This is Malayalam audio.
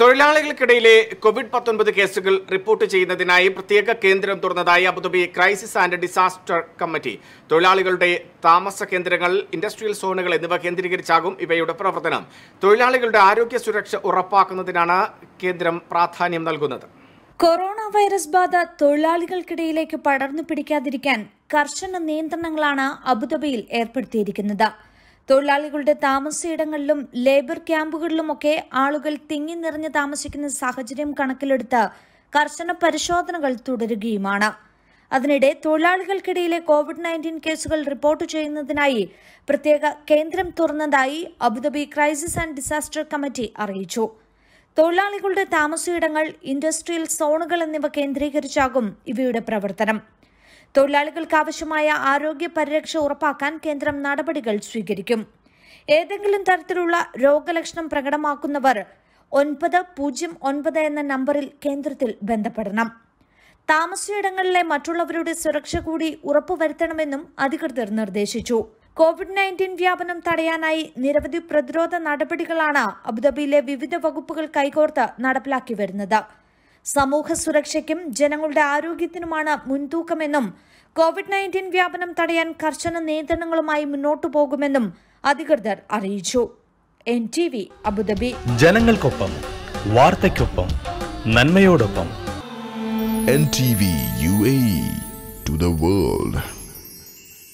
തൊഴിലാളികൾക്കിടയിലെ കോവിഡ് പത്തൊൻപത് കേസുകൾ റിപ്പോർട്ട് ചെയ്യുന്നതിനായി പ്രത്യേക കേന്ദ്രം തുറന്നതായി Abu Dhabi crisis and disaster committee തൊഴിലാളികളുടെ താമസ കേന്ദ്രങ്ങൾ ഇൻഡസ്ട്രിയൽ സോണുകൾ എന്നിവ കേന്ദ്രീകരിച്ചാകും ഇവയുടെ പ്രവർത്തനം തൊഴിലാളികളുടെ ആരോഗ്യ സുരക്ഷ ഉറപ്പാക്കുന്നതിനാണ് കേന്ദ്രം പ്രാധാന്യം നൽകുന്നത് കൊറോണ വൈറസ് ബാധ തൊഴിലാളികൾക്കിടയിലേക്ക് പടർന്നു പിടിക്കാതിരിക്കാൻ കർശന നിയന്ത്രണങ്ങളാണ് അബുദാബിയിൽ ഏർപ്പെടുത്തിയിരിക്കുന്നത് തൊഴിലാളികളുടെ താമസയിടങ്ങളിലും ലേബർ ക്യാമ്പുകളിലുമൊക്കെ ആളുകൾ തിങ്ങി നിറഞ്ഞ് താമസിക്കുന്ന സാഹചര്യം കണക്കിലെടുത്ത് കർശന പരിശോധനകൾ തുടരുകയുമാണ് അതിനിടെ തൊഴിലാളികൾക്കിടയിലെ കോവിഡ് നയൻറ്റീൻ കേസുകൾ റിപ്പോർട്ട് ചെയ്യുന്നതിനായി പ്രത്യേക കേന്ദ്രം തുറന്നതായി Abu Dhabi crisis and disaster committee അറിയിച്ചു തൊഴിലാളികളുടെ താമസയിടങ്ങൾ ഇൻഡസ്ട്രിയൽ സോണുകൾ എന്നിവ കേന്ദ്രീകരിച്ചാകും ഇവയുടെ പ്രവർത്തനം തൊഴിലാളികൾക്ക് ആവശ്യമായ ആരോഗ്യ പരിരക്ഷ ഉറപ്പാക്കാൻ കേന്ദ്രം നടപടികൾ സ്വീകരിക്കും ഏതെങ്കിലും തരത്തിലുള്ള രോഗലക്ഷണം പ്രകടമാക്കുന്നവർ ഒൻപത് പൂജ്യം ഒൻപത് എന്ന നമ്പറിൽ കേന്ദ്രത്തിൽ ബന്ധപ്പെടണം താമസയിടങ്ങളിലെ മറ്റുള്ളവരുടെ സുരക്ഷ കൂടി ഉറപ്പുവരുത്തണമെന്നും അധികൃതർ നിർദ്ദേശിച്ചു കോവിഡ് നയൻറ്റീൻ വ്യാപനം തടയാനായി നിരവധി പ്രതിരോധ നടപടികളാണ് അബുദാബിയിലെ വിവിധ വകുപ്പുകൾ കൈകോർത്ത് നടപ്പിലാക്കി വരുന്നത് സമൂഹ സുരക്ഷയ്ക്കും ജനങ്ങളുടെ ആരോഗ്യത്തിനുമാണ് മുൻതൂക്കമെന്നും കോവിഡ് നയൻറ്റീൻ വ്യാപനം തടയാൻ കർശന നിയന്ത്രണങ്ങളുമായി മുന്നോട്ടു പോകുമെന്നും അധികൃതർ അറിയിച്ചു എൻ ടി വി അബുദാബി ജനങ്ങൾക്കൊപ്പം വാർത്തയ്ക്കൊപ്പം നന്മയോടൊപ്പം N T V U A to the world